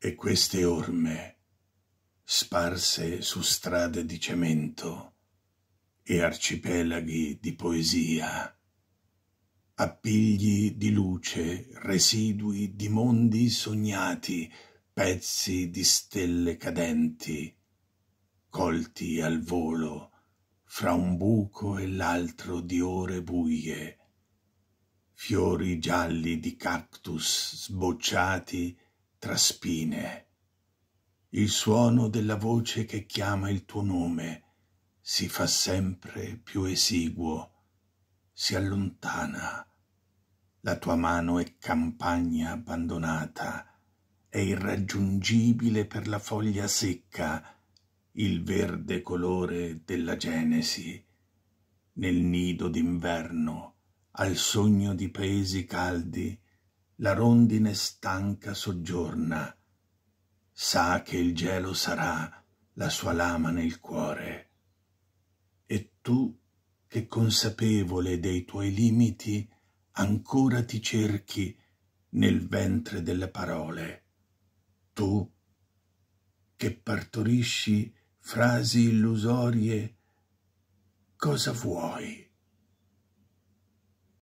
e queste orme, sparse su strade di cemento e arcipelaghi di poesia, appigli di luce, residui di mondi sognati, pezzi di stelle cadenti, colti al volo fra un buco e l'altro di ore buie, fiori gialli di cactus sbocciati tra spine. Il suono della voce che chiama il tuo nome si fa sempre più esiguo, si allontana. La tua mano è campagna abbandonata, è irraggiungibile per la foglia secca, il verde colore della genesi. Nel nido d'inverno, al sogno di paesi caldi, la rondine stanca soggiorna, sa che il gelo sarà la sua lama nel cuore. E tu, che consapevole dei tuoi limiti, ancora ti cerchi nel ventre delle parole. Tu, che partorisci frasi illusorie, cosa vuoi?